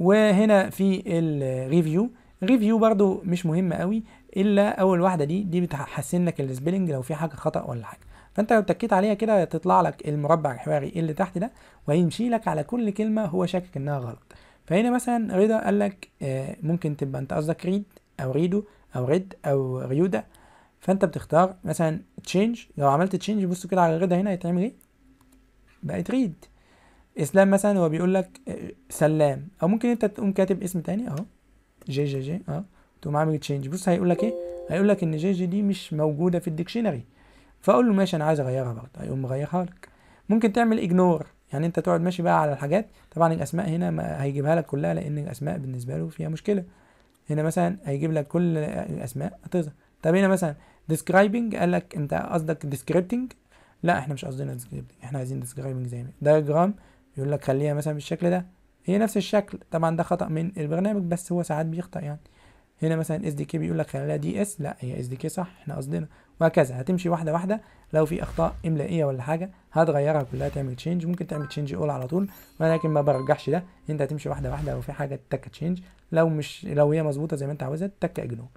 وهنا في الريفيو ريفيو برضو مش مهم قوي الا اول واحده دي دي بتحسن لك السبيلنج لو في حاجه خطا ولا حاجه فانت لو اتكيت عليها كده تطلع لك المربع الحواري اللي تحت ده وهيمشي لك على كل كلمه هو شاكك انها غلط فهنا مثلا رضا قال لك آه، ممكن تبقى انت قصدك ريد او ريدو او ريد او ريودا فانت بتختار مثلا تشينج لو عملت تشينج بصوا كده على رضا هنا هيتعمل ايه بقت ريد اسلام مثلا هو بيقول لك آه، سلام او ممكن انت تقوم كاتب اسم تاني اهو جي جي جي اه تقوم عامل تشينج بص هيقول لك ايه هيقول لك ان جي جي دي مش موجوده في الديكشنري فاقول له ماشي انا عايز اغيرها برضه هيقوم مغيرها لك ممكن تعمل اجنور يعني انت تقعد ماشي بقى على الحاجات طبعا الاسماء هنا ما هيجيبها لك كلها لان الاسماء بالنسبه له فيها مشكله هنا مثلا هيجيب لك كل الاسماء هتظهر طب هنا مثلا ديسكرايبنج قال لك انت قصدك ديسكريبتنج لا احنا مش قصدنا ديسكرايبنج احنا عايزين ديسكرايبنج زي دايجرام يقول لك خليها مثلا بالشكل ده هي نفس الشكل طبعا ده خطا من البرنامج بس هو ساعات بيخطا يعني هنا مثلا اس دي كي بيقول لك خليها دي اس لا هي اس دي كي صح احنا قصدنا وهكذا هتمشي واحده واحده لو في اخطاء املائيه ولا حاجه هتغيرها كلها تعمل تشينج ممكن تعمل تشينج اول على طول ولكن ما برجحش ده انت هتمشي واحده واحده لو في حاجه تك تشينج لو مش لو هي مظبوطه زي ما انت عاوزها تك اجنور